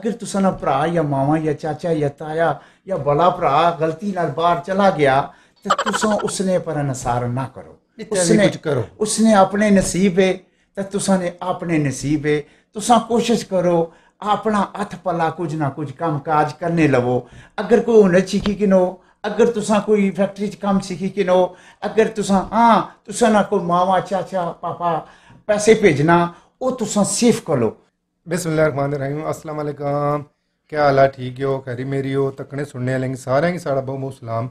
ਅਗਰ ਤੁਸੀਂ ਨਾ ਭਰਾ ਜਾਂ ਮਾਵਾ ਜਾਂ ਚਾਚਾ ਜਾਂ ਤਾਇਆ ਜਾਂ ਬੜਾ ਭਰਾ ਗਲਤੀ ਨਾਲ ਬਾਹਰ ਚਲਾ ਗਿਆ ਤੇ ਤੁਸੀਂ ਉਸਨੇ ਪਰ ਅਨਸਾਰ ਨਾ ਕਰੋ ਉਸਨੇ ਕੁਝ ਕਰੋ ਉਸਨੇ ਆਪਣੇ ਨਸੀਬੇ ਤੇ ਤੁਸਾਂ ਨੇ ਆਪਣੇ ਨਸੀਬੇ ਤੁਸਾਂ ਕੋਸ਼ਿਸ਼ ਕਰੋ ਆਪਣਾ ਹੱਥ ਪਲਾ ਕੁਝ ਨਾ ਕੁਝ ਕੰਮ ਕਾਜ ਕਰਨੇ ਲਵੋ ਅਗਰ ਕੋਈ ਨੱਚੀ ਕੀ ਕਿਨੋ ਅਗਰ ਤੁਸਾਂ ਕੋਈ ਫੈਕਟਰੀ 'ਚ ਕੰਮ ਸਿੱਖੀ ਕਿਨੋ ਅਗਰ ਤੁਸਾਂ ਹਾਂ ਤੁਸਾਂ ਨਾ ਕੋਈ ਮਾਵਾ ਚਾਚਾ ਪਾਪਾ ਪੈਸੇ ਭੇਜਣਾ ਉਹ ਤੁਸਾਂ ਸੇਫ ਕਰ ਲੋ ਬਿਸਮਿਲ੍ਲਾਹਿਰਰਹਿਮਾਨਿਰਰਹੀਮ ਅਸਲਾਮ ਅਲੈਕਮ ਕੀ ਹਾਲ ਆ ਠੀਕ ਹੋ ਖੈਰੀ ਮੇਰੀ ਹੋ ਤੱਕਣੇ ਸੁਣਨੇ ਵਾਲੇ ਸਾਰਿਆਂ ਨੂੰ ਸਾਡਾ ਬਹੁਤ ਬਹੁਤ ਸਲਾਮ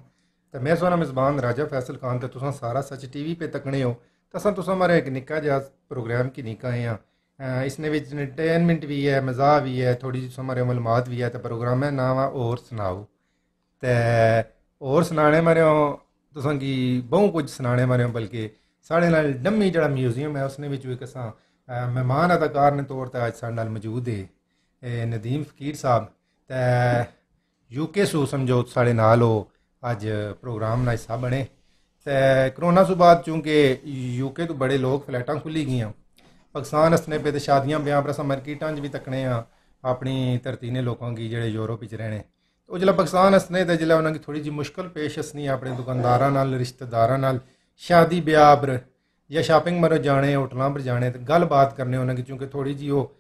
ਤੇ ਮੈਂ ਸੋਨਾ ਮਿਜ਼ਬਾਨ ਰਾਜਾ ਫੈਸਲ ਖਾਨ ਤੇ ਤੁਸੀਂ ਸਾਰਾ ਸੱਚ ਟੀਵੀ ਤੇ ਤੱਕਣੇ ਹੋ ਤਸਾਂ ਤੁਸਾਂ ਮਾਰੇ ਇੱਕ ਨਿੱਕਾ ਜਿਹਾ ਪ੍ਰੋਗਰਾਮ ਕੀ ਨਿੱਕਾ ਹੈ ਆ ਇਸ ਨੇ ਵਿੱਚ ਐਂਟਰਟੇਨਮੈਂਟ ਵੀ ਹੈ ਮਜ਼ਾ ਵੀ ਹੈ ਥੋੜੀ ਜਿਹੀ ਸਮਾਰੇ ਮਲਮਾਤ ਵੀ ਹੈ ਤੇ ਪ੍ਰੋਗਰਾਮ ਹੈ ਨਾਮ ਆ ਔਰ ਸੁਣਾਓ ਤੇ ਹੋਰ ਸੁਣਾਣੇ ਮਾਰੇ ਤੁਸਾਂ ਕੀ ਬਹੁਤ ਕੁਝ ਸੁਣਾਣੇ ਮਾਰੇ ਬਲਕਿ ਸਾਡੇ ਨਾਲ ਡੰਮੀ ਜਿਹੜਾ ਮਿਊਜ਼ੀਅਮ ਹੈ ਉਸਨੇ ਵਿੱਚ ਵੀ ਕਸਾਂ ਮਹਿਮਾਨ ਅਦਾਕਾਰ ਨੇ ਤੌਰ ਤੇ ਅੱਜ ਸਾਡੇ ਨਾਲ ਮੌਜੂਦ ਹੈ ਨਦੀਮ ਫਕੀਰ ਸਾਹਿਬ ਤੇ ਯੂਕੇ ਸੋ ਸਮਝੋ ਸਾਡੇ ਨਾਲ ਹੋ ਅੱਜ ਪ੍ਰੋਗਰਾਮ ਨਾਲ ਸਾਹ ਬਣੇ ਤੇ ਕਰੋਨਾ ਤੋਂ ਬਾਅਦ ਕਿਉਂਕਿ ਯੂਕੇ ਤੋਂ ਬੜੇ ਲੋਕ ਫਲੈਟਾਂ ਖੁੱਲੀ ਗਈਆਂ ਪਾਕਿਸਤਾਨ ਅਸਨੇ ਪੇ ਤੇ ਸ਼ਾਦੀਆਂ ਵਿਆਹ ਪਰ ਮਾਰਕੀਟਾਂ 'ਚ ਵੀ ਤੱਕਣੇ ਆ ਆਪਣੀ ਧਰਤੀ ਨੇ ਲੋਕਾਂ ਕੀ ਜਿਹੜੇ ਯੂਰਪ ਵਿੱਚ ਰਹਿਣੇ ਉਹ ਜਿਹੜਾ ਪਾਕਿਸਤਾਨ ਅਸਨੇ ਤੇ ਜਿਹੜਾ ਉਹਨਾਂ ਦੀ ਥੋੜੀ ਜੀ ਮੁਸ਼ਕਲ ਪੇਸ਼ ਅਸਨੀ ਆਪਣੇ ਦੁਕਾਨਦਾਰਾਂ ਨਾਲ ਰਿਸ਼ਤੇਦਾਰਾਂ ਨਾਲ ਸ਼ਾਦੀ ਵਿਆਹ ਬਰ या शॉपिंग मरो जाने होटलों पर जाने तो ਕਰਨੇ ਉਹਨਾਂ ਕਿ ਕਿਉਂਕਿ ਥੋੜੀ ਜੀ ਉਹ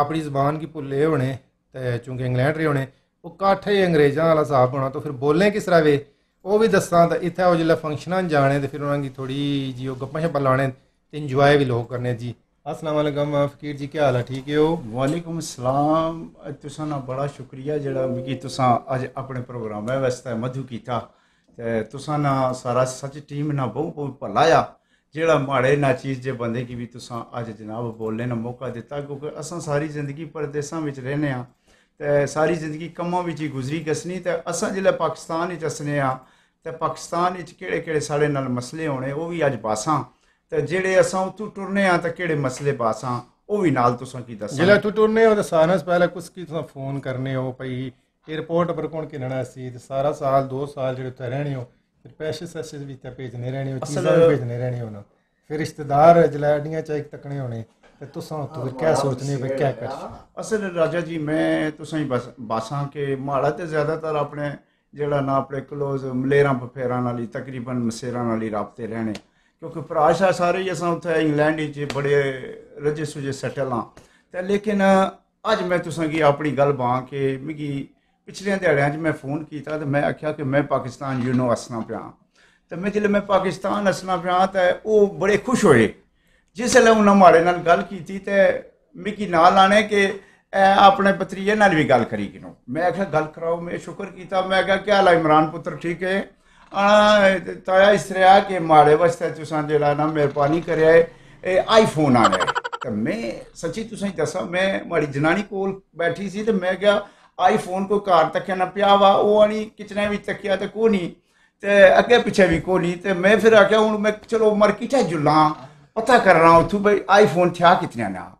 ਆਪਣੀ ਜ਼ਬਾਨ ਕੀ ਭੁੱਲੇ ਹੋਣੇ ਤੇ ਕਿਉਂਕਿ ਇੰਗਲੈਂਡ ਰਹੇ ਹੋਣੇ ਉਹ ਕਾਠੇ ਅੰਗਰੇਜ਼ਾਂ ਵਾਲਾ ਸਾਹ ਹੋਣਾ ਤਾਂ ਫਿਰ ਬੋਲੇ ਕਿਸ ਤਰ੍ਹਾਂ ਵੇ ਉਹ ਵੀ ਦੱਸਾਂ ਤਾਂ ਇੱਥੇ ਉਹ ਜਿਹੜਾ ਫੰਕਸ਼ਨਾਂ ਜਾਣੇ ਤੇ ਫਿਰ ਉਹਨਾਂ ਦੀ ਥੋੜੀ ਜੀ ਉਹ ਗੱਪਾਂ ਸ਼ੱਪਾਂ ਲਾਣੇ ਤੇ ਇੰਜੋਏ ਵੀ ਲੋਕ ਕਰਨੇ ਜੀ ਅਸਲਾਮ ਅਲੈਕਮ ਫਕੀਰ ਜੀ ਕੀ ਹਾਲ ਹੈ ਠੀਕ ਹੋ ਵਾਲੇਕਮ ਸਲਾਮ ਤੁਸਾਂ ਦਾ ਬੜਾ ਸ਼ੁਕਰੀਆ ਜਿਹੜਾ ਮਿਕੀ ਤੁਸਾਂ ਅੱਜ ਆਪਣੇ ਪ੍ਰੋਗਰਾਮ ਹੈ ਵਾਸਤੇ ਮਧੂ ਕੀਤਾ ਤੇ ਤੁਸਾਂ ਨਾਲ ਸਾਰਾ ਸੱਚ ਟੀਮ ਨਾਲ ਬਹੁਤ ਬਹੁਤ ਭਲਾ ਆ ਜਿਹੜਾ ਮਾੜੇ ਨਾ ਚੀਜ਼ ਜੇ ਬੰਦੇ ਕੀ ਵੀ ਤੁਸੀਂ ਅੱਜ ਜਨਾਬ ਬੋਲਣ ਦਾ ਮੌਕਾ ਦਿੱਤਾ ਕਿਉਂਕਿ ਅਸਾਂ ਸਾਰੀ ਜ਼ਿੰਦਗੀ ਪਰਦੇਸਾਂ ਵਿੱਚ ਰਹਿੰਦੇ ਆ ਤੇ ਸਾਰੀ ਜ਼ਿੰਦਗੀ ਕੰਮਾਂ ਵਿੱਚ ਹੀ ਗੁਜ਼ਰੀ ਕਸਨੀ ਤੇ ਅਸਾਂ ਜਿਹੜਾ ਪਾਕਿਸਤਾਨ ਵਿੱਚ ਅਸਨੇ ਆ ਤੇ ਪਾਕਿਸਤਾਨ ਵਿੱਚ ਕਿਹੜੇ ਕਿਹੜੇ ਸਾਡੇ ਨਾਲ ਮਸਲੇ ਹੋਣੇ ਉਹ ਵੀ ਅੱਜ ਬਾਸਾਂ ਤੇ ਜਿਹੜੇ ਅਸਾਂ ਉਤੋਂ ਟੁਰਨੇ ਆ ਤਾਂ ਕਿਹੜੇ ਮਸਲੇ ਬਾਸਾਂ ਉਹ ਵੀ ਨਾਲ ਤੁਸੀਂ ਕੀ ਦੱਸਾਂ ਜਿਹੜਾ ਤੂੰ ਟੁਰਨੇ ਹੋ ਤਾਂ ਸਾਨਸ ਪਹਿਲਾਂ ਕੁਝ ਕੀ ਤੁਸੀਂ ਫੋਨ ਕਰਨੇ ਹੋ ਭਈ 에어ਪੋਰਟ ਪਰ ਕੋਣ ਕਿਨਣਾ ਸੀ ਤੇ ਸਾਰਾ ਸਾਲ 2 ਸਾਲ ਜਿਹੜੇ ਤੇ ਰਹਿਣੇ ਹੋ ਫਿਰ ਪੈਸੇ ਸੱਸੇ ਵਿੱਚ ਭੇਜਨੇ ਰਹਿਣੇ ਉਹ ਚੀਜ਼ਾਂ ਵੀ ਭੇਜਨੇ ਰਹਿਣੇ ਉਹਨਾਂ ਫਿਰ ਰਿਸ਼ਤੇਦਾਰ ਜਲਾੜੀਆਂ ਚ ਇੱਕ ਤੱਕਣੇ ਹੋਣੇ ਤੇ ਤੁਸਾਂ ਤੁਰ ਕੇ ਸੋਚਨੇ ਵੀ ਕਿਆ ਕਰ ਅਸਲ ਰਾਜਾ ਜੀ ਮੈਂ ਤੁਸਾਂ ਹੀ ਬਸ ਬਾਸਾਂ ਕੇ ਮਾੜਾ ਤੇ ਜ਼ਿਆਦਾਤਰ ਆਪਣੇ ਜਿਹੜਾ ਨਾ ਆਪਣੇ ਕਲੋਜ਼ ਮਲੇਰਾਂ ਬਫੇਰਾਂ ਨਾਲ ਹੀ ਤਕਰੀਬਨ ਮਸੇਰਾਂ ਨਾਲ ਹੀ ਰਾਪਤੇ ਰਹਿਣੇ ਕਿਉਂਕਿ ਪ੍ਰਾਸ਼ਾ ਸਾਰੇ ਹੀ ਅਸਾਂ ਉੱਥੇ ਇੰਗਲੈਂਡ ਵਿੱਚ ਬੜੇ ਰਜੇ ਜੇ ਸੈਟਲ ਆ ਤੇ ਲੇਕਿਨ ਅੱਜ ਮੈਂ ਤੁਸਾਂ ਕੀ ਆਪਣੀ ਗੱਲ ਬਾਂ ਕੇ ਮਿਗੀ ਪਿਛਲੇ ਦਿਹਾੜਿਆਂ 'ਚ ਮੈਂ ਫੋਨ ਕੀਤਾ ਤੇ ਮੈਂ ਆਖਿਆ ਕਿ ਮੈਂ ਪਾਕਿਸਤਾਨ ਯੂਨੋ ਅਸਨਾ ਪਿਆ ਤੇ ਮੈਂ ਜਦੋਂ ਮੈਂ ਪਾਕਿਸਤਾਨ ਅਸਨਾ ਪਿਆ ਤਾਂ ਉਹ ਬੜੇ ਖੁਸ਼ ਹੋਏ ਜਿਸ ਲਈ ਉਹਨਾਂ ਮਾੜੇ ਨਾਲ ਗੱਲ ਕੀਤੀ ਤੇ ਮਿੱਕੀ ਨਾਲ ਲਾਣੇ ਕਿ ਆਪਣੇ ਪਤਰੀਏ ਨਾਲ ਵੀ ਗੱਲ ਕਰੀ ਕਿਨੋ ਮੈਂ ਆਖਿਆ ਗੱਲ ਕਰਾਓ ਮੈਂ ਸ਼ੁਕਰ ਕੀਤਾ ਮੈਂ ਕਿਹਾ ਕਿ ਹਾਲ ਇਮਰਾਨ ਪੁੱਤਰ ਠੀਕ ਹੈ ਤਾਇਆ ਇਸ ਤਰ੍ਹਾਂ ਕਿ ਮਾੜੇ ਵਾਸਤੇ ਤੁਸੀਂ ਜਿਹੜਾ ਨਾ ਮਿਹਰਬਾਨੀ ਕਰਿਆ ਇਹ ਆਈਫੋਨ ਆ ਗਿਆ ਤੇ ਮੈਂ ਸੱਚੀ ਤੁਸਾਂ ਹੀ ਦੱਸਾਂ ਮੈਂ ਮਾੜੀ ਜਨਾਨੀ ਕੋਲ ਬੈਠੀ ਸੀ ਤੇ ਮੈਂ ਕਿਹਾ ਆਈਫੋਨ ਕੋ ਘਰ ਤੱਕ ਨਾ ਪਿਆ ਵਾ ਉਹ ਨਹੀਂ ਕਿਚਨੇ ਵਿੱਚ ਤੱਕਿਆ ਤੇ ਕੋ ਨਹੀਂ ਤੇ ਅੱਗੇ ਪਿੱਛੇ ਵੀ ਕੋ ਨਹੀਂ ਤੇ ਮੈਂ ਫਿਰ ਆਖਿਆ ਹੁਣ ਮੈਂ ਚਲੋ ਮਾਰਕੀਟ ਹੈ ਜੁਲਾ ਪਤਾ ਕਰ ਰਹਾ ਹਾਂ ਤੂੰ ਭਾਈ ਆਈਫੋਨ ਥਾ ਕਿਤਨੇ ਨਾ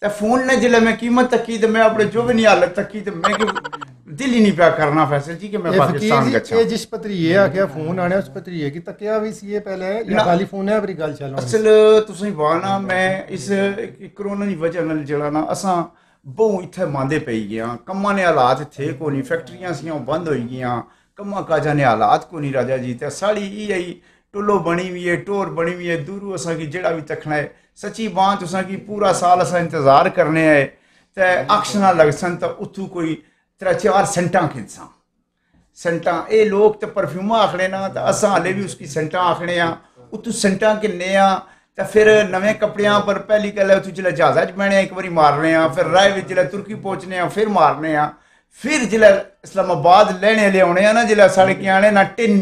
ਤੇ ਫੋਨ ਨੇ ਜਿਲੇ ਮੈਂ ਕੀਮਤ ਤੱਕੀ ਤੇ ਮੈਂ ਆਪਣੇ ਜੋ ਵੀ ਨਹੀਂ ਹਾਲਤ ਤੱਕੀ ਤੇ ਮੈਂ ਦਿਲ ਹੀ ਨਹੀਂ ਪਿਆ ਕਰਨਾ ਫੈਸਲ ਜੀ ਕਿ ਮੈਂ ਪਾਕਿਸਤਾਨ ਗੱਛਾ ਇਹ ਜਿਸ ਪਤਰੀ ਇਹ ਆਖਿਆ ਫੋਨ ਆਣਿਆ ਉਸ ਪਤਰੀ ਇਹ ਕਿ ਤੱਕਿਆ ਵੀ ਸੀ ਇਹ ਪਹਿਲੇ ਜਾਂ ਖਾਲੀ ਫੋਨ ਹੈ ਆਪਣੀ ਗੱਲ ਚੱਲੋ ਅਸਲ ਤੁਸੀਂ ਵਾਣਾ ਮੈਂ ਇਸ ਕਰੋਨਾ ਦੀ ਵਜ੍ਹਾ ਨਾਲ ਜਿਹੜਾ ਨਾ ਅਸਾਂ ਬਹੁ ਇੱਥੇ ਮੰਦੇ ਪਈ ਗਿਆ ਕੰਮਾਂ ਨੇ ਹਾਲਾਤ ਥੇ ਕੋ ਨਹੀਂ ਫੈਕਟਰੀਆਂ ਸੀਆਂ ਬੰਦ ਹੋਈ ਗਈਆਂ ਕੰਮਾਂ ਕਾਜਾਂ ਨੇ ਹਾਲਾਤ ਕੋ ਨਹੀਂ ਰਾਜਾ ਜੀ ਤੇ ਸਾੜੀ ਹੀ ਆਈ ਟੁੱਲੋ ਬਣੀ ਵੀ ਹੈ ਟੋਰ ਬਣੀ ਵੀ ਹੈ ਦੂਰੂ ਅਸਾਂ ਕੀ ਜਿਹੜਾ ਵੀ ਤਖਣਾ ਹੈ ਸੱਚੀ ਬਾਤ ਤੁਸਾਂ ਕੀ ਪੂਰਾ ਸਾਲ ਅਸਾਂ ਇੰਤਜ਼ਾਰ ਕਰਨੇ ਆਏ ਤੇ ਅਕਸ਼ ਨਾਲ ਲਗਸਨ ਤਾਂ ਉਥੂ ਕੋਈ ਤਰਾ ਚਾਰ ਸੈਂਟਾਂ ਖਿੰਸਾਂ ਸੈਂਟਾਂ ਇਹ ਲੋਕ ਤੇ ਪਰਫਿਊਮ ਆਖਣੇ ਨਾ ਤਾਂ ਅਸਾਂ ਹਲੇ ਵੀ ਕੀ ਸੈਂਟਾਂ ਆਖਣੇ ਆ ਉਥੂ ਸੰਟਾਂ ਕਿੰਨੇ ਆ ਤੇ ਫਿਰ ਨਵੇਂ ਕੱਪੜਿਆਂ ਪਰ ਪਹਿਲੀ ਗੱਲ ਹੈ ਉੱਥੇ ਜਿਹੜਾ ਜਹਾਜ਼ਾਂ 'ਚ ਬਹਿਣੇ ਇੱਕ ਵਾਰੀ ਮਾਰਨੇ ਆ ਫਿਰ ਰਾਹ ਵਿੱਚ ਜਿਹੜਾ ਤੁਰਕੀ ਪਹੁੰਚਨੇ ਆ ਫਿਰ ਮਾਰਨੇ ਆ ਫਿਰ ਜਿਹੜਾ ਇਸਲਾਮਾਬਾਦ ਲੈਣੇ ਲਿਆਉਣੇ ਆ ਨਾ ਜਿਹੜਾ ਸੜਕੇ ਆਣੇ ਨਾ ਟਿੰਨ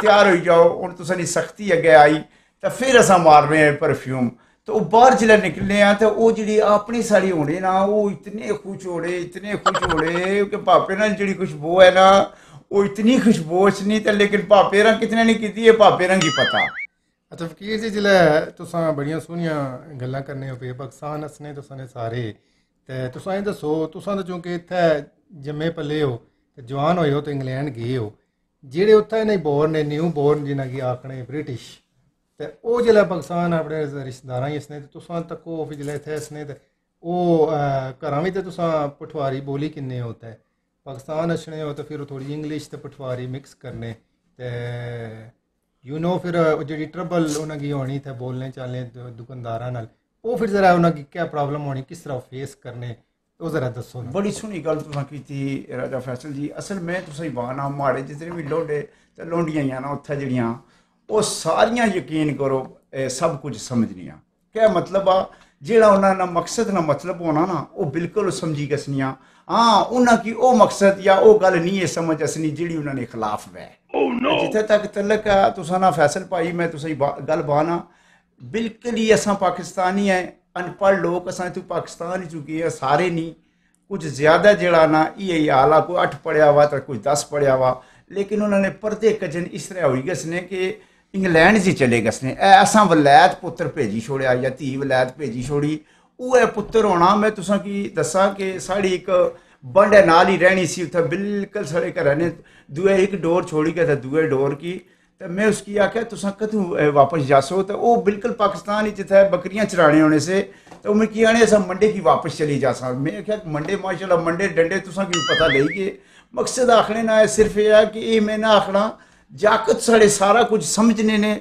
ਤਿਆਰ ਹੋਈ ਜਾਓ ਹੁਣ ਤੁਸਾਂ ਦੀ ਸਖਤੀ ਅੱਗੇ ਆਈ ਤਾਂ ਫਿਰ ਅਸਾਂ ਮਾਰਨੇ ਆ ਪਰਫਿਊਮ तो बाहर जिला निकलने हैं तो वो जी अपनी साड़ी होने ना वो इतने खुश होने इतने खुश होने कि पापे ना जी खुशबू है ना वो इतनी खुशबू असनी तो लेकिन पापे रंग कितने ने की है पापे रंग ही पता ਅਤੇ ਫਕੀਰ ਜੀ ਜਿਲੇ ਤੁਸੀਂ ਬੜੀਆਂ ਸੋਹਣੀਆਂ ਗੱਲਾਂ ਕਰਨੇ ਹੋ ਪੇ ਪਾਕਿਸਤਾਨ ਅਸਨੇ ਤੁਸੀਂ ਨੇ ਸਾਰੇ ਤੇ ਤੁਸੀਂ ਇਹ ਦੱਸੋ ਤੁਸੀਂ ਤਾਂ ਕਿਉਂਕਿ ਇੱਥੇ ਜੰਮੇ ਪੱਲੇ ਹੋ ਤੇ ਜਵਾਨ ਹੋਏ ਹੋ ਤੇ ਇੰਗਲੈਂਡ ਗਏ ਹੋ ਜਿਹੜੇ ਉੱਥੇ ਨਹੀਂ ਬੋਰਨ ਨੇ ਨਿਊ ਬੋਰਨ ਜਿਨ੍ਹਾਂ ਕੀ ਆਖਣੇ ਬ੍ਰਿਟਿਸ਼ ਤੇ ਉਹ ਜਿਲੇ ਪਾਕਿਸਤਾਨ ਆਪਣੇ ਰਿਸ਼ਤੇਦਾਰਾਂ ਹੀ ਇਸਨੇ ਤੇ ਤੁਸੀਂ ਤੱਕ ਉਹ ਫਿਰ ਇੱਥੇ ਇਸਨੇ ਤੇ ਉਹ ਘਰਾਂ ਵਿੱਚ ਤੇ ਤੁਸੀਂ ਪਠਵਾਰੀ ਬੋਲੀ ਕਿੰਨੇ ਹੁੰਦਾ ਹੈ ਪਾਕਿਸਤਾਨ ਅਸਣੇ ਹੋ ਤਾਂ ਫਿਰ ਥੋੜੀ ਇੰਗਲਿਸ਼ ਤੇ ਪਠਵਾਰੀ ਮਿਕਸ ਕਰਨੇ ਤੇ ਯੂ نو ਫਿਰ ਉਹ ਜਿਹੜੀ ਟਰਬਲ ਉਹਨਾਂ ਦੀ ਹੋਣੀ ਤੇ ਬੋਲਨੇ ਚਾਲੇ ਦੁਕਾਨਦਾਰਾਂ ਨਾਲ ਉਹ ਫਿਰ ਜ਼ਰਾ ਉਹਨਾਂ ਕੀ ਕੀ ਪ੍ਰੋਬਲਮ ਹੋਣੀ ਕਿਸ ਤਰ੍ਹਾਂ ਫੇਸ ਕਰਨੇ ਉਹ ਜ਼ਰਾ ਦੱਸੋ ਬੜੀ ਸੁਣੀ ਗੱਲ ਤੁਸੀਂ ਕੀਤੀ ਰਾਜਾ ਫੈਸਲ ਜੀ ਅਸਲ ਮੈਂ ਤੁਸੀਂ ਵਾਨਾ ਮਾੜੇ ਜਿਤਨੇ ਵੀ ਲੋਡੇ ਤੇ ਲੋਂਡੀਆਂ ਆ ਨਾ ਉੱਥੇ ਜਿਹੜੀਆਂ ਉਹ ਸਾਰੀਆਂ ਯਕੀਨ ਕਰੋ ਸਭ ਕੁਝ ਸਮਝਣੀਆਂ क्या मतलब आ जोड़ा उन्होंने मकसद ना मतलब होना ना वो बिल्कुल समझी कसनी हाँ उन्होंने वो मकसद या वो गल नहीं है समझ असनी जी उन्होंने खिलाफ वह oh, तक तलक है तुसाना फैसल भाई मैं तुम गल बहाना बिल्कुल ही असा पाकिस्तानी है अनपढ़ लोग अस इतू पाकिस्तान चुके हैं सारे नहीं कुछ ज्यादा जड़ा ना ये हाला कोई अठ पढ़िया वा तो कुछ दस पढ़िया हुआ लेकिन उन्होंने परदे कजन इस तरह हुई गसने के इंग्लैंड से चले ਗਏ ਨੇ ਐਸਾਂ ਵਲੈਤ ਪੁੱਤਰ ਭੇਜੀ ਛੋੜਿਆ ਜਾਂ ਧੀ ਵਲੈਤ ਭੇਜੀ ਛੋੜੀ ਉਹ ਹੈ ਪੁੱਤਰ ਹੋਣਾ ਮੈਂ ਤੁਸਾਂ ਕੀ ਦੱਸਾਂ ਕਿ ਸਾਡੀ ਇੱਕ नाल ही रहनी सी उत्थे बिल्कुल सारे घर ने दुए एक डोर छोड़ी गया था दुए डोर की तो मैं उसकी आख्या तुसा कदू वापस जासो तो वह बिल्कुल पाकिस्तान ही जितने बकरियां चराने होने से तो मैं कि आने असा मंडे की वापस चली जा सा मैं आख्या मंडे माशाल्लाह मंडे डंडे तुसा की पता लेइए मकसद आखने ना है सिर्फ यह है कि ये मैं ना आखना ਜਾਕਤ ਸਾਡੇ ਸਾਰਾ ਕੁਝ ਸਮਝਨੇ ਨੇ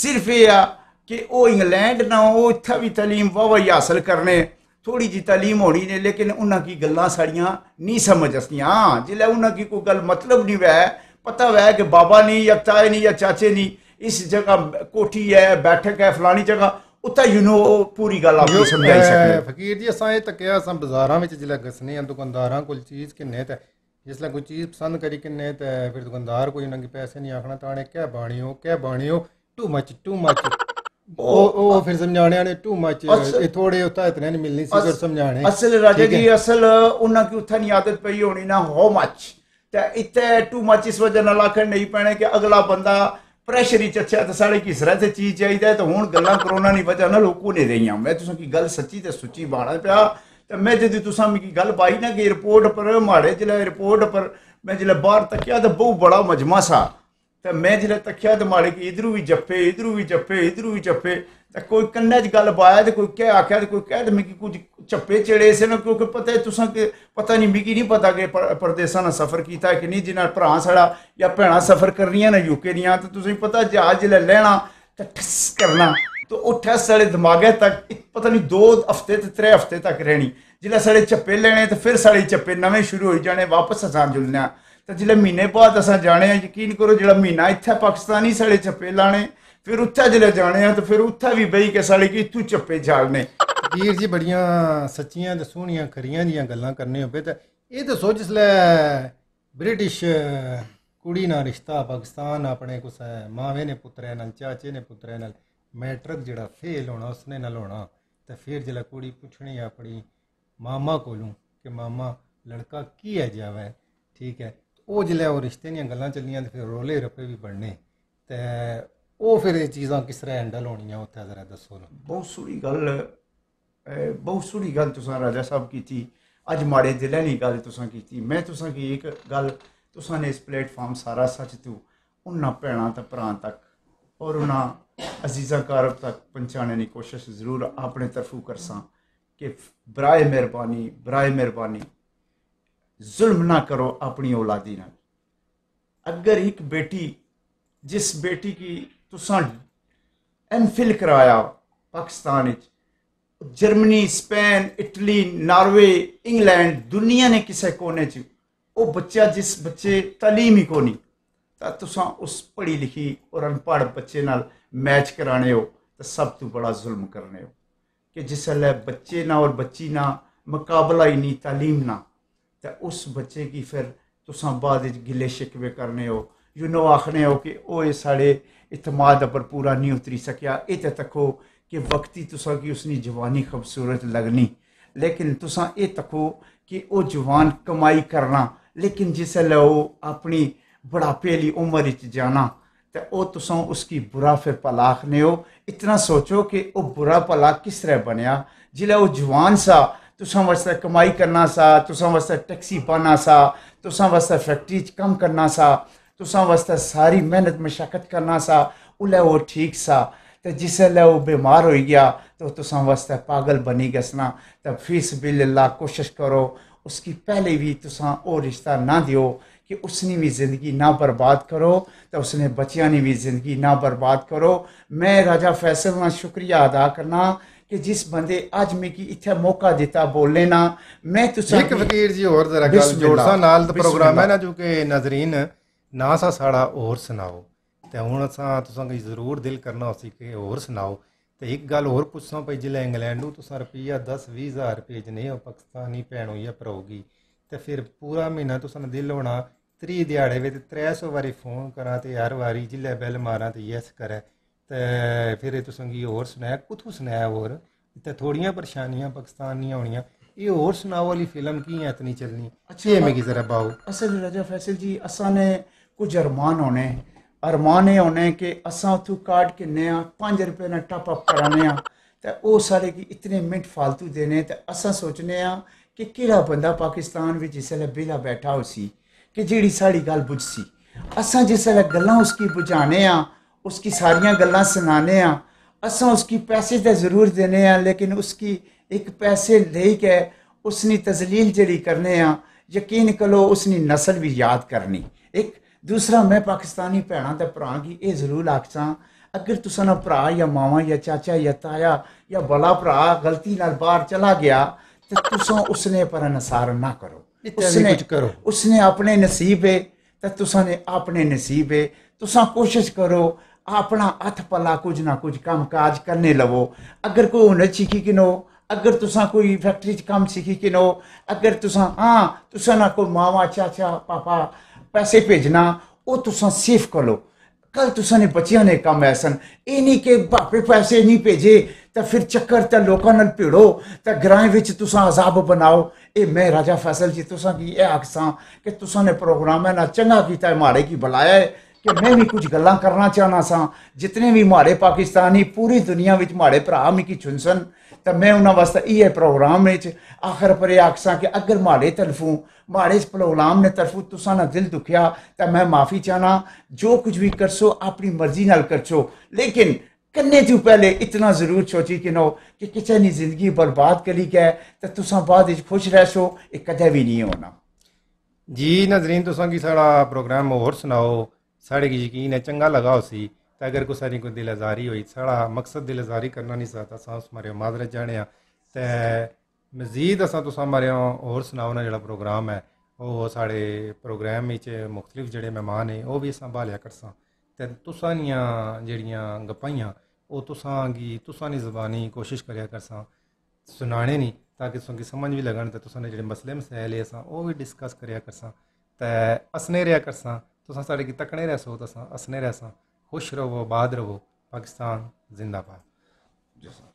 ਸਿਰਫ ਇਹ ਆ ਕਿ ਉਹ ਇੰਗਲੈਂਡ ਨਾ ਉਹ ਇੱਥੇ ਵੀ تعلیم ਵਾ ਵਾ ਹਾਸਲ ਕਰਨੇ ਥੋੜੀ ਜੀ تعلیم ਹੋਣੀ ਨੇ ਲੇਕਿਨ ਉਹਨਾਂ ਕੀ ਗੱਲਾਂ ਸਾੜੀਆਂ ਨਹੀਂ ਸਮਝ ਆਸਦੀਆਂ ਜਿਲੇ ਉਹਨਾਂ ਕੀ ਕੋਈ ਗੱਲ ਮਤਲਬ ਨਹੀਂ ਵੈ ਪਤਾ ਵੈ ਕਿ ਬਾਬਾ ਨਹੀਂ ਜਾਂ ਤਾਏ ਨਹੀਂ ਜਾਂ ਚਾਚੇ ਨਹੀਂ ਇਸ ਜਗ੍ਹਾ ਕੋਠੀ ਹੈ ਬੈਠਕ ਹੈ ਫਲਾਣੀ ਜਗ੍ਹਾ ਉੱਤਾ ਯੂ نو ਪੂਰੀ ਗੱਲ ਆਪੇ ਸਮਝਾਈ ਸਕਦੇ ਫਕੀਰ ਜੀ ਅਸਾਂ ਇਹ ਤੱਕਿਆ ਅਸਾਂ ਬਾਜ਼ਾਰਾਂ ਵਿੱਚ ਜਿਲੇ ਗਸਨੇ ਆ ਦੁਕਾਨਦਾਰਾਂ ਕੋਲ ਚੀਜ਼ ਕਿੰਨੇ ਤੇ ਚੀਜ਼ ਪਸੰਦ ਕਰੀ ਕਿੰਨੇ ਤੇ ਫਿਰ ਦੁਕਾਨਦਾਰ ਕੋਈ ਉਹਨਾਂ ਕੇ ਪੈਸੇ ਨਹੀਂ ਆਖਣਾ ਤਾਂ ਨੇ ਕਹਿ ਬਾਣੀਓ ਕਹਿ ਬਾਣੀਓ ਟੂ ਮੱਚ ਟੂ ਮੱਚ ਉਹ ਉਹ ਫਿਰ ਸਮਝਾਣਿਆ ਨੇ ਟੂ ਮੱਚ ਇਹ ਥੋੜੇ ਉਤਾ ਇਤਨੇ ਨਹੀਂ ਮਿਲਨੀ ਸੀ ਫਿਰ ਸਮਝਾਣੇ ਅਸਲ ਰਾਜੇ ਜੀ ਅਸਲ ਉਹਨਾਂ ਕੀ ਉਥਾ ਨਹੀਂ ਆਦਤ ਪਈ ਹੋਣੀ ਨਾ ਹੋ ਮੱਚ ਤੇ ਇੱਥੇ ਟੂ ਮੱਚ ਇਸ ਵਜ੍ਹਾ ਨਾਲ ਆਖਣ ਨਹੀਂ ਪੈਣੇ ਕਿ ਅਗਲਾ ਬੰਦਾ ਪ੍ਰੈਸ਼ਰ ਹੀ ਚੱਛਿਆ ਤਾਂ ਸਾਰੇ ਕੀ ਤਰ੍ਹਾਂ ਤੇ ਚੀਜ਼ ਚਾਹੀਦਾ ਤਾਂ ਹੁਣ ਗੱਲਾਂ ਕਰੋਨਾ ਨਹੀਂ ਵਜ੍ਹਾ ਨਾਲ ਲੋਕੂ ਨਹੀਂ ਰਹੀਆਂ ਮੈਂ ਤੁਸਾਂ ਕੀ ਗੱਲ ਸੱਚੀ ਤੇ ਸੁੱਚੀ ਬਾਣਾ ਪਿਆ ਤੇ ਮੈਂ ਜਦ ਤੁਸੀਂ ਮਿकी ਗੱਲ ਪਾਈ ਨਾ कि ਰਿਪੋਰਟ ਪਰ ਮਾੜੇ जिले ਰਿਪੋਰਟ ਪਰ ਮੈਂ जिले ਬਾਹਰ ਤੱਕਿਆ ਤਾਂ ਬਹੁਤ ਬੜਾ ਮਜਮਾ ਸਾ ਤੇ ਮੈਂ ਜਿਹੜਾ ਤੱਕਿਆ ਤੇ ਮਾੜੇ ਕਿ ਇਧਰੂ ਵੀ ਜੱਫੇ ਇਧਰੂ ਵੀ ਜੱਫੇ ਇਧਰੂ ਵੀ ਜੱਫੇ ਤੇ ਕੋਈ ਕੰਨੇ 'ਚ ਗੱਲ ਪਾਇਆ ਤੇ ਕੋਈ ਕਹਿ ਆਖਿਆ ਤੇ ਕੋਈ ਕਹਿ ਤੇ ਮਿੱਕੀ ਕੁਝ ਚੱਪੇ ਚੜੇ ਸੇ ਨਾ ਕਿਉਂਕਿ ਪਤਾ ਤੁਸੀਂ ਕਿ ਪਤਾ ਨਹੀਂ ਮਿੱਕੀ ਨਹੀਂ ਪਤਾ ਕਿ ਪਰਦੇਸਾਂ ਨਾਲ ਸਫ਼ਰ ਕੀਤਾ ਕਿ ਨਹੀਂ ਜਿਨ੍ਹਾਂ ਭਰਾ ਸਾੜਾ ਜਾਂ ਭੈਣਾ ਸਫ਼ਰ ਕਰਨੀਆਂ ਨਾ ਯੂਕੇ ਦੀਆਂ ਤੇ ਤੁਸੀਂ ਪਤਾ ਜਹਾਜ਼ ਲੈ ਲੈਣਾ ਤੇ ਠਸ ਕਰਨਾ ਤੋ ਉਹ ਟੈਸਟ ਸਾਡੇ ਦਿਮਾਗੇ ਤੱਕ ਪਤਾ ਨਹੀਂ 2 ਹਫਤੇ ਤੇ 3 ਹਫਤੇ ਤੱਕ ਰਹਿਣੀ ਜਿਹੜਾ ਸਾਰੇ ਚੱਪੇ ਲੈਣੇ ਤੇ ਫਿਰ ਸਾਰੇ ਚੱਪੇ ਨਵੇਂ ਸ਼ੁਰੂ ਹੋਈ ਜਾਣੇ ਵਾਪਸ ਅਸਾਂ ਜੁਲਣਾ ਤੇ ਜਿਹੜੇ ਮਹੀਨੇ ਬਾਅਦ ਅਸਾਂ ਜਾਣੇ ਆ ਯਕੀਨ ਕਰੋ ਜਿਹੜਾ ਮਹੀਨਾ ਇੱਥੇ ਪਾਕਿਸਤਾਨੀ ਸਾਰੇ ਚੱਪੇ ਲਾਣੇ ਫਿਰ ਉੱਥੇ ਜਿਹੜੇ ਜਾਣੇ ਆ ਤੇ ਫਿਰ ਉੱਥੇ ਵੀ ਬਈ ਕੇ ਸਾਡੇ ਕੀ ਤੂੰ ਚੱਪੇ ਝਾਲਨੇ ਵੀਰ ਜੀ ਬੜੀਆਂ ਸੱਚੀਆਂ ਤੇ ਸੋਹਣੀਆਂ ਕਰੀਆਂ ਦੀਆਂ ਗੱਲਾਂ ਕਰਨੇ ਹੋਵੇ ਤੇ ਇਹ ਤਾਂ ਸੋਚ ਲੈ ਬ੍ਰਿਟਿਸ਼ ਕੁੜੀ ਨਾਲ ਰਿਸ਼ਤਾ ਪਾਕਿਸਤਾਨ ਆਪਣੇ ਕੋਸ ਮਾਵੇਂ ਨੇ ਪੁੱਤਰਿਆਂ ਨਾਲ ਚਾਚੇ ਨੇ ਪੁੱਤਰਿਆਂ ਨਾਲ ਮੈਟ੍ਰਿਕ ਜਿਹੜਾ ਫੇਲ ਹੋਣਾ ਉਸਨੇ ਨਾ ਲੋਣਾ ਤੇ ਫਿਰ ਜਿਹੜਾ ਕੁੜੀ ਪੁੱਛਣੀ ਆ ਆਪਣੀ ਮਾਮਾ ਕੋਲੋਂ ਕਿ ਮਾਮਾ ਲੜਕਾ ਕੀ ਹੈ ਜਾਵੇ ਠੀਕ ਹੈ ਉਹ ਜਿਹੜੇ ਉਹ ਰਿਸ਼ਤੇ ਦੀਆਂ ਗੱਲਾਂ ਚੱਲੀਆਂ ਤੇ ਫਿਰ ਰੋਲੇ ਰੱਪੇ ਵੀ ਬਣਨੇ ਤੇ ਉਹ ਫਿਰ ਇਹ ਚੀਜ਼ਾਂ ਕਿਸ ਤਰ੍ਹਾਂ ਹੈਂਡਲ ਹੋਣੀਆਂ ਉੱਥੇ ਜ਼ਰਾ ਦੱਸੋ ਬਹੁਤ ਸੂਰੀ ਗੱਲ ਬਹੁਤ ਸੂਰੀ ਗੱਲ ਤੁਸੀਂ ਰਾਜਾ ਸਾਹਿਬ ਕੀਤੀ ਅੱਜ ਮਾੜੇ ਦੇ ਲੈਣੀ ਗੱਲ ਤੁਸੀਂ ਕੀਤੀ ਮੈਂ ਤੁਸਾਂ ਕੀ ਇੱਕ ਗੱਲ ਤੁਸੀਂ ਨੇ ਇਸ ਪਲੇਟਫਾਰਮ ਸਾਰਾ ਸੱਚ ਤੋਂ ਉਹਨਾਂ ਪਹਿਣਾ ਤਾਂ ਪ੍ਰਾਂਤ ਤੱਕ ਔਰ ਉਹਨਾਂ ਅਜ਼ੀਜ਼ਾਂ ਕਾਰਬ ਤੱਕ ਪਹੁੰਚਾਣੇ ਦੀ ਕੋਸ਼ਿਸ਼ ਜ਼ਰੂਰ ਆਪਣੇ ਤਰਫੋਂ ਕਰਸਾਂ ਕਿ ਬਰਾਏ ਮਿਹਰਬਾਨੀ ਬਰਾਏ ਮਿਹਰਬਾਨੀ ਜ਼ੁਲਮ ਨਾ ਕਰੋ ਆਪਣੀ ਔਲਾਦੀ ਨਾਲ ਅਗਰ ਇੱਕ ਬੇਟੀ ਜਿਸ ਬੇਟੀ ਕੀ ਤੁਸਾਂ ਐਨਫਿਲ ਕਰਾਇਆ ਪਾਕਿਸਤਾਨ ਵਿੱਚ Germany Spain Italy Norway England ਦੁਨੀਆ ਨੇ ਕਿਸੇ ਕੋਨੇ 'ਚ ਉਹ ਬੱਚਾ ਜਿਸ ਬੱਚੇ تعلیم ਹੀ ਕੋਨੀ ਤਾਂ ਤੁਸੀਂ ਉਸ ਪੜ੍ਹੀ ਲਿਖੀ ਔਰ ਅਨਪੜ੍ਹ ਬੱਚੇ ਨਾਲ ਮੈਚ ਕਰਾਣੇ ਹੋ ਤਾਂ ਸਭ ਤੋਂ ਬੜਾ ਜ਼ੁਲਮ ਕਰਨੇ ਹੋ ਕਿ ਜਿਸ ਲੈ ਬੱਚੇ ਨਾਲ ਔਰ ਬੱਚੀ ਨਾਲ ਮੁਕਾਬਲਾ ਹੀ ਨਹੀਂ تعلیم ਨਾਲ ਤਾਂ ਉਸ ਬੱਚੇ ਕੀ ਫਿਰ ਤੁਸੀਂ ਬਾਅਦ ਵਿੱਚ ਗਿਲੇ ਸ਼ਿਕਵੇ ਕਰਨੇ ਹੋ ਯੂ نو ਆਖਨੇ ਹੋ ਕਿ ਉਹ ਇਹ ਸਾਡੇ ਇਤਮਾਦ ਪਰ ਪੂਰਾ ਨਹੀਂ ਉਤਰੀ ਸਕਿਆ ਇਹ ਤੇ ਤੱਕੋ ਕਿ ਵਕਤੀ ਤੁਸਾਂ ਕੀ ਉਸਨੀ ਜਵਾਨੀ ਖੂਬਸੂਰਤ ਲਗਣੀ ਲੇਕਿਨ ਤੁਸਾਂ ਇਹ ਤੱਕੋ ਕਿ ਉਹ ਜਵਾਨ ਕਮਾਈ ਕਰਨਾ ਲੇਕਿਨ ਜਿਸ ਲੈ ਉਹ ਆਪਣੀ बड़ा पहली उम्र जाना तो वह तुसों उसकी बुरा फिर भला आखने हो इतना सोचो कि वह बुरा भला किस तरह बनया जिले वह जवान सा तुसा वास्ते कमाई करना सा तुसा वास्ते टैक्सी पाना सा तुसा वास्ते फैक्ट्री कम करना सा तुसा वास्ते सारी मेहनत मशक्कत करना सा उल्ले वो ठीक सा तो जिसले वो बीमार हो गया तो तुसा वास्ते पागल बनी गसना तो फीस बिल्ला कोशिश करो उसकी पहले भी तुसा वो रिश्ता ना दियो ਕਿ ਉਸਨੇ ਵੀ ਜ਼ਿੰਦਗੀ ਨਾ ਬਰਬਾਦ ਕਰੋ ਤੇ ਉਸਨੇ ਬੱਚਿਆਂ ਨੇ ਵੀ ਜ਼ਿੰਦਗੀ ਨਾ ਬਰਬਾਦ ਕਰੋ ਮੈਂ ਰਾਜਾ ਫੈਸਲ ਦਾ ਸ਼ੁਕਰੀਆ ਅਦਾ ਕਰਨਾ ਕਿ ਜਿਸ ਬੰਦੇ ਅੱਜ ਮੇਕੀ ਕੀ ਇੱਥੇ ਮੌਕਾ ਦਿੱਤਾ ਬੋਲਣ ਨਾ ਮੈਂ ਤੁਸਾਂ ਇੱਕ ਫਕੀਰ ਜੀ ਹੋਰ ਜ਼ਰਾ ਗੱਲ ਜੋੜਸਾ ਨਾਲ ਤਾਂ ਪ੍ਰੋਗਰਾਮ ਹੈ ਨਾ ਜੋ ਕਿ ਨਾਜ਼ਰੀਨ ਨਾ ਸਾ ਸਾੜਾ ਹੋਰ ਸੁਣਾਓ ਤੇ ਹੁਣ ਅਸਾਂ ਤੁਸਾਂ ਕੀ ਜ਼ਰੂਰ ਦਿਲ ਕਰਨਾ ਹੋਸੀ ਕਿ ਹੋਰ ਸੁਣਾਓ ਤੇ ਇੱਕ ਗੱਲ ਹੋਰ ਪੁੱਛਾਂ ਪਈ ਜਿਲੇ ਇੰਗਲੈਂਡ ਨੂੰ ਤੁਸਾਂ ਰੁਪਈਆ 10 20000 ਰੁਪਏ ਜਨੇ ਉਹ ਪਾਕਿਸਤਾਨੀ ਭੈਣੋ ਜਾਂ ਭਰੋਗੀ ਤੇ ਫਿਰ ਪੂਰਾ ਮਹੀਨਾ ਤੁਸਾਂ ਦਿਲ ਹੋਣਾ ਤਰੀ ਦਿਹਾੜੇ ਵਿੱਚ 300 ਵਾਰੀ ਫੋਨ ਕਰਾਂ ਤੇ ਹਰ ਵਾਰੀ ਜਿੱਲੇ ਬੈਲ ਮਾਰਾਂ ਤੇ ਯੈਸ ਕਰੇ ਤੇ ਫਿਰ ਇਹ ਤੁਸੀਂ ਕੀ ਹੋਰ ਸੁਣਾਇਆ ਕਿਥੋਂ ਸੁਣਾਇਆ ਹੋਰ ਤੇ ਥੋੜੀਆਂ ਪਰੇਸ਼ਾਨੀਆਂ ਪਾਕਿਸਤਾਨ ਨਹੀਂ ਆਉਣੀਆਂ ਇਹ ਹੋਰ ਸੁਣਾਉ ਵਾਲੀ ਫਿਲਮ ਕੀ ਹੈ ਇਤਨੀ ਚੱਲਣੀ ਅੱਛੇ ਮੇ ਕੀ ਜ਼ਰਾ ਬਾਉ ਅਸਲ ਰਜਾ ਫੈਸਲ ਜੀ ਅਸਾਂ ਨੇ ਕੁਝ ਅਰਮਾਨ ਹੋਣੇ ਅਰਮਾਨ ਇਹ ਹੋਣੇ ਕਿ ਅਸਾਂ ਉਥੋਂ ਕਾਟ ਕੇ ਨਿਆ 5 ਰੁਪਏ ਨਾਲ ਟਾਪ ਅਪ ਕਰਾਣੇ ਆ ਤੇ ਉਹ ਸਾਰੇ ਕੀ ਇਤਨੇ ਮਿੰਟ ਫਾਲਤੂ ਦੇਣੇ ਤੇ ਅਸਾਂ ਸੋਚਨੇ ਆ ਕਿ ਕਿਹੜਾ ਬੰਦਾ ਪਾਕਿਸਤਾਨ ਵਿੱਚ ਇਸਲੇ ਬਿਲਾ ਬੈਠਾ ਹੋਸੀ कि जी सा गल बुझसी असं जिस गल उसकी बुझाने उसकी सारिया गल् सुनाने असं उसकी पैसे तो जरूर देने लेकिन उसकी एक पैसे लेके उसनी तजलील जड़ी करने आ, यकीन करो उसनी नस्ल भी याद करनी एक दूसरा मैं पाकिस्तानी भैन के भ्रा की यह जरूर स अगर तुसा ना भ्रा या मावा या चाचा या ताया या बड़ा भ्रा गलती बहर चला गया तो तुसा उसने पर नसार ना करो ਉਸ ਨੇ ਕੁਝ ਕਰੋ ਉਸ ਨੇ ਆਪਣੇ ਨਸੀਬੇ ਤੇ ਤੁਸੀਂ ਨੇ ਆਪਣੇ ਨਸੀਬੇ ਤੁਸੀਂ ਕੋਸ਼ਿਸ਼ ਕਰੋ ਆਪਣਾ ਹੱਥ ਪਲਾ ਕੁਝ ਨਾ ਕੁਝ ਕੰਮ ਕਾਜ ਕਰਨੇ ਲਵੋ ਅਗਰ ਕੋਈ ਉਨਚੀ ਕੀ ਕਿਨੋ ਅਗਰ ਤੁਸੀਂ ਕੋਈ ਫੈਕਟਰੀ 'ਚ ਕੰਮ ਸਿੱਖੀ ਕਿਨੋ ਅਗਰ ਤੁਸੀਂ ਹਾਂ ਤੁਸੀਂ ਨਾ ਕੋਈ ਮਾਵਾ ਚਾਚਾ ਪਾਪਾ ਪੈਸੇ ਭੇਜਣਾ ਉਹ ਤੁਸੀਂ ਸੇਫ ਕਰ ਲੋ कल तुसने बच्चिया ने कम ऐसन ये नहीं कि भापे पैसे नहीं भेजे तो फिर चक्कर तो लोगों भिड़ो तो ग्राएं बच्चे तजाब बनाओ ये मैं राजा फैसल जी यह आख कि ने प्रोग्राम इन्ना चंगा किया माड़े की बुलाया है कि मैं भी कुछ गल् करना चाहना सा जितने भी माड़े पाकिस्तानी पूरी दुनिया में माड़े भ्रा मी चुन सन तो मैं उन्होंने वास्तव इे प्रोग्राम आखिर पर आख स कि अगर माड़े तलफू ਮਾੜੇ ਇਸ ਪ੍ਰੋਗਰਾਮ ਨੇ ਤਰਫੋਂ ਤੁਸਾਂ ਦਾ ਦਿਲ ਦੁਖਿਆ ਤਾਂ ਮੈਂ ਮਾਫੀ ਚਾਹਨਾ ਜੋ ਕੁਝ ਵੀ ਕਰਸੋ ਆਪਣੀ ਮਰਜ਼ੀ ਨਾਲ ਕਰਚੋ ਲੇਕਿਨ ਕੰਨੇ ਤੋਂ ਪਹਿਲੇ ਇਤਨਾ ਜ਼ਰੂਰ ਸੋਚੀ ਕਿ ਨੋ ਕਿ ਕਿਸੇ ਨੇ ਜ਼ਿੰਦਗੀ ਬਰਬਾਦ ਕਰੀ ਗਏ ਤਾਂ ਤੁਸਾਂ ਬਾਅਦ ਵਿੱਚ ਖੁਸ਼ ਰਹਿਸੋ ਇਹ ਕਦੇ ਵੀ ਨਹੀਂ ਹੋਣਾ ਜੀ ਨਜ਼ਰੀਨ ਤੁਸਾਂ ਕੀ ਸਾਡਾ ਪ੍ਰੋਗਰਾਮ ਹੋਰ ਸੁਣਾਓ ਸਾਡੇ ਕੀ ਯਕੀਨ ਹੈ ਚੰਗਾ ਲਗਾ ਹੋਸੀ ਤਾਂ ਅਗਰ ਕੋ ਸਾਰੀ ਕੋ ਦਿਲ ਆਜ਼ਾਰੀ ਹੋਈ ਸਾਡਾ ਮਕਸਦ ਦਿਲ ਆਜ਼ਾਰੀ ਕਰਨਾ ਨਹੀਂ ਸਾਤਾ ਸਾਂ ਉਸ ਮਾਰੇ ਮਾਜ਼ਰਤ ਜਾਣਿਆ ਤੇ मज़ीद असां तुसां हमारे यहाँ और सनाओ जेह्ड़ा प्रोग्राम ऐ ओह् साढ़े प्रोग्राम बिच मुख्तलिफ जेह्ड़े मैह्मान हे ओह् बी असां ब्हालेआ करसां ते तुसां दियां जेह्ड़ियां गप्पां हियां ओह् तुसां गी तुसां दी जबानी कोशिश करेआ करसां सनाने दी ताकि तुसेंगी समझ बी लगन ते तुसें जेह्ड़े मसले मसाइल हे असां ओह् बी डिस्कस करेआ करसां ते हस्सने रेहा करसां तुसां साढ़े गी तक्कने रेहा सो तसां हस्सने रेहा सां खुश रवो आबाद रवो पाकिस्तान जिंदाबाद